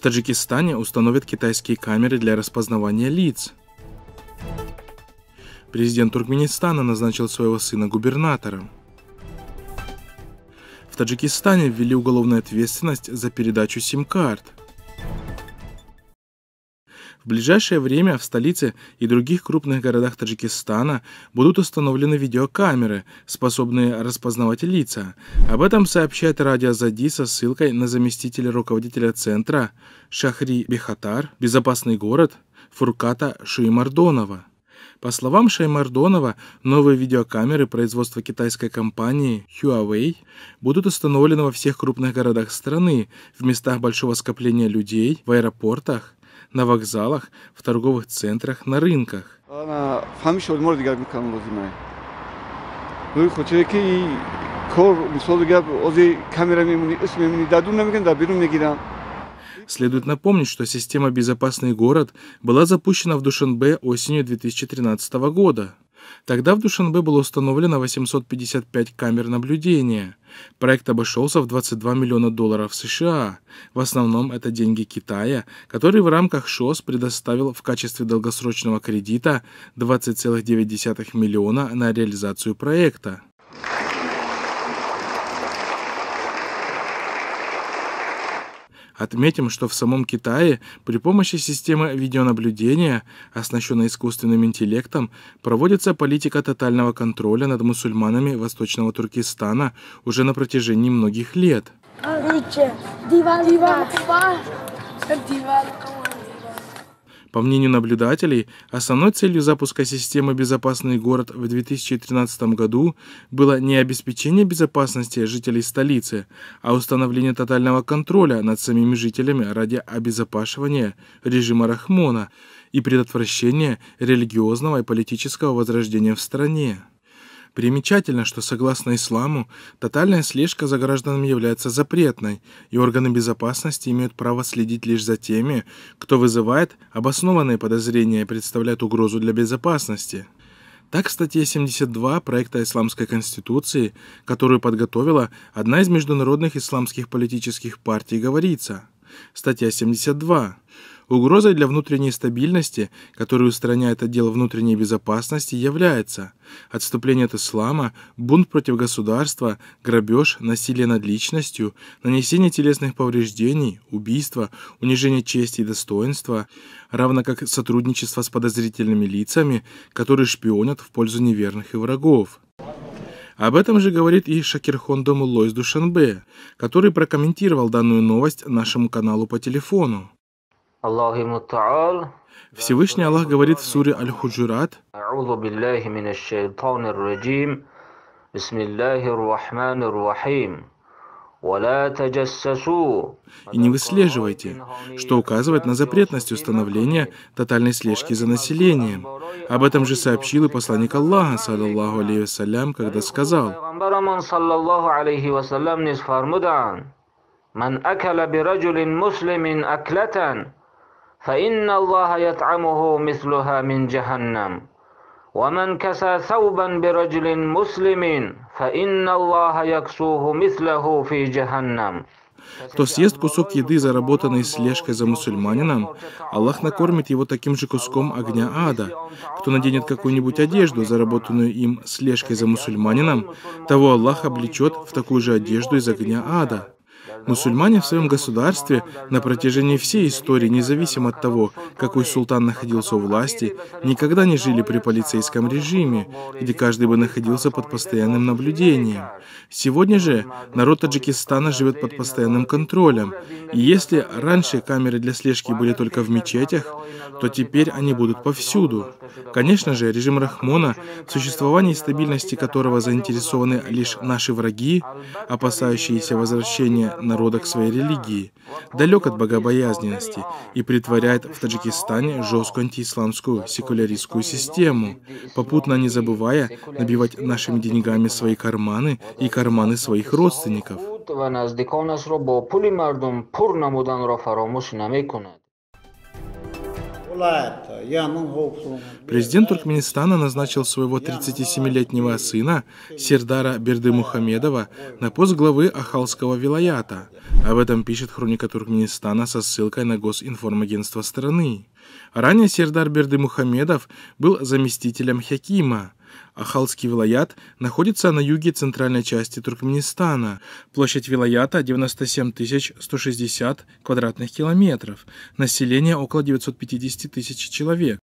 В Таджикистане установят китайские камеры для распознавания лиц. Президент Туркменистана назначил своего сына губернатором. В Таджикистане ввели уголовную ответственность за передачу сим-карт – в ближайшее время в столице и других крупных городах Таджикистана будут установлены видеокамеры, способные распознавать лица. Об этом сообщает радио Зади со ссылкой на заместителя руководителя центра Шахри Бехатар «Безопасный город» Фурката Шуймардонова. По словам Шаймардонова, новые видеокамеры производства китайской компании Huawei будут установлены во всех крупных городах страны, в местах большого скопления людей, в аэропортах, на вокзалах, в торговых центрах, на рынках. Следует напомнить, что система «Безопасный город» была запущена в Душанбе осенью 2013 года. Тогда в Душанбе было установлено 855 камер наблюдения. Проект обошелся в 22 миллиона долларов США. В основном это деньги Китая, который в рамках ШОС предоставил в качестве долгосрочного кредита 20,9 миллиона на реализацию проекта. Отметим, что в самом Китае при помощи системы видеонаблюдения, оснащенной искусственным интеллектом, проводится политика тотального контроля над мусульманами Восточного Туркестана уже на протяжении многих лет. А по мнению наблюдателей, основной целью запуска системы «Безопасный город» в 2013 году было не обеспечение безопасности жителей столицы, а установление тотального контроля над самими жителями ради обезопашивания режима Рахмона и предотвращения религиозного и политического возрождения в стране. Примечательно, что согласно исламу, тотальная слежка за гражданами является запретной, и органы безопасности имеют право следить лишь за теми, кто вызывает обоснованные подозрения и представляет угрозу для безопасности. Так, статья 72 проекта Исламской Конституции, которую подготовила одна из международных исламских политических партий, говорится. Статья 72. Угрозой для внутренней стабильности, которую устраняет отдел внутренней безопасности, является отступление от ислама, бунт против государства, грабеж, насилие над личностью, нанесение телесных повреждений, убийство, унижение чести и достоинства, равно как сотрудничество с подозрительными лицами, которые шпионят в пользу неверных и врагов. Об этом же говорит и Шакирхон Домулло из Душанбе, который прокомментировал данную новость нашему каналу по телефону. Всевышний Аллах говорит в суре Аль-Худжурат, и не выслеживайте, что указывает на запретность установления тотальной слежки за населением. Об этом же сообщил и посланник Аллаха, саллаллаху алейхи вассалям, когда сказал, «Ман акала бираджулин муслимин аклятан» فإن الله يطعمه مثلها من جهنم ومن كسى ثوبا برجل مسلم فإن الله يكسوه مثله في جهنم Кто съест кусок еды, заработанный слежкой за мусульманином, Аллах накормит его таким же куском огня ада. Кто наденет какую-нибудь одежду, заработанную им слежкой за мусульманином, того Аллах облечет в такую же одежду из огня ада. Мусульмане в своем государстве на протяжении всей истории, независимо от того, какой султан находился у власти, никогда не жили при полицейском режиме, где каждый бы находился под постоянным наблюдением. Сегодня же народ Таджикистана живет под постоянным контролем. И если раньше камеры для слежки были только в мечетях, то теперь они будут повсюду. Конечно же, режим Рахмона, существование и стабильности которого заинтересованы лишь наши враги, опасающиеся возвращения народа к своей религии, далек от богобоязненности и притворяет в Таджикистане жесткую антиисламскую секуляристскую систему, попутно не забывая набивать нашими деньгами свои карманы и карманы своих родственников. Президент Туркменистана назначил своего 37-летнего сына Сердара Бердымухамедова на пост главы Ахалского вилаята. Об этом пишет хроника Туркменистана со ссылкой на госинформагентство страны. Ранее Сердар Бердымухамедов был заместителем Хякима, Ахалский вилаят находится на юге центральной части Туркменистана. Площадь вилаята 97 160 квадратных километров. Население около 950 тысяч человек.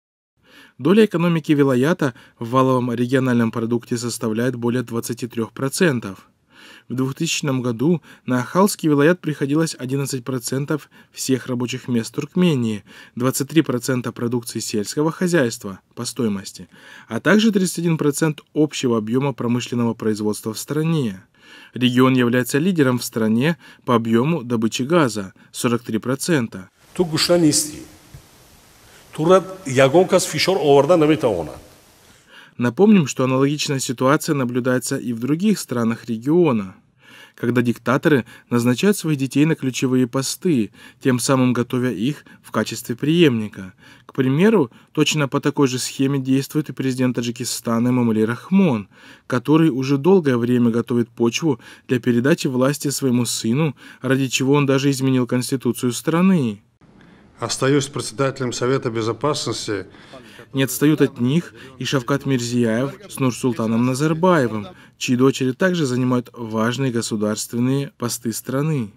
Доля экономики вилаята в валовом региональном продукте составляет более 23%. процентов. В 2000 году на Ахалский вилаят приходилось 11% всех рабочих мест Туркмении, 23% продукции сельского хозяйства по стоимости, а также 31% общего объема промышленного производства в стране. Регион является лидером в стране по объему добычи газа – 43%. То Турат ягон кас фишор оварда наметавонад. Напомним, что аналогичная ситуация наблюдается и в других странах региона, когда диктаторы назначают своих детей на ключевые посты, тем самым готовя их в качестве преемника. К примеру, точно по такой же схеме действует и президент Таджикистана Мамули Рахмон, который уже долгое время готовит почву для передачи власти своему сыну, ради чего он даже изменил конституцию страны. Остаюсь председателем Совета Безопасности не отстают от них и Шавкат Мирзияев с Нурсултаном Назарбаевым, чьи дочери также занимают важные государственные посты страны.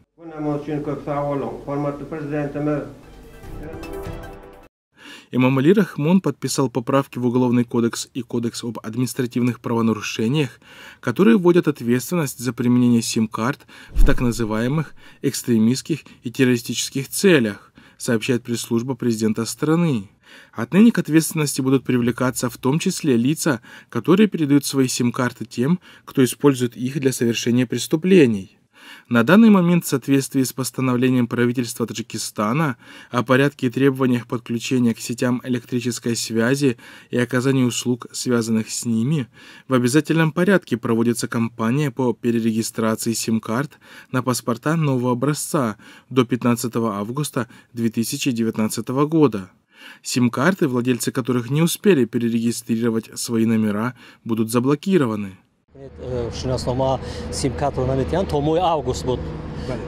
Имам Али Рахмон подписал поправки в Уголовный кодекс и Кодекс об административных правонарушениях, которые вводят ответственность за применение сим-карт в так называемых экстремистских и террористических целях, сообщает пресс-служба президента страны. Отныне к ответственности будут привлекаться в том числе лица, которые передают свои сим-карты тем, кто использует их для совершения преступлений. На данный момент в соответствии с постановлением правительства Таджикистана о порядке и требованиях подключения к сетям электрической связи и оказания услуг, связанных с ними, в обязательном порядке проводится кампания по перерегистрации сим-карт на паспорта нового образца до 15 августа 2019 года. Сим-карты, владельцы которых не успели перерегистрировать свои номера, будут заблокированы. Э,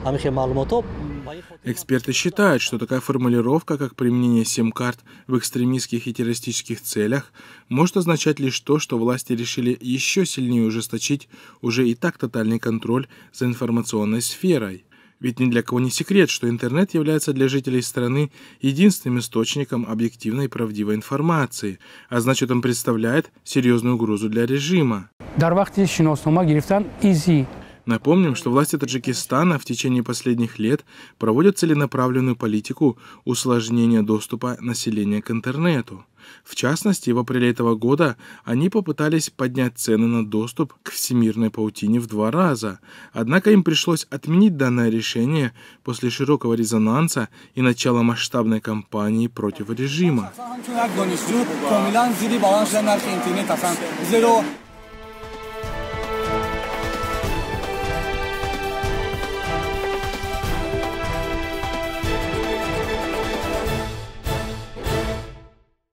а Эксперты считают, что такая формулировка, как применение сим-карт в экстремистских и террористических целях, может означать лишь то, что власти решили еще сильнее ужесточить уже и так тотальный контроль за информационной сферой. Ведь ни для кого не секрет, что интернет является для жителей страны единственным источником объективной и правдивой информации, а значит он представляет серьезную угрозу для режима. Напомним, что власти Таджикистана в течение последних лет проводят целенаправленную политику усложнения доступа населения к интернету. В частности, в апреле этого года они попытались поднять цены на доступ к всемирной паутине в два раза, однако им пришлось отменить данное решение после широкого резонанса и начала масштабной кампании против режима.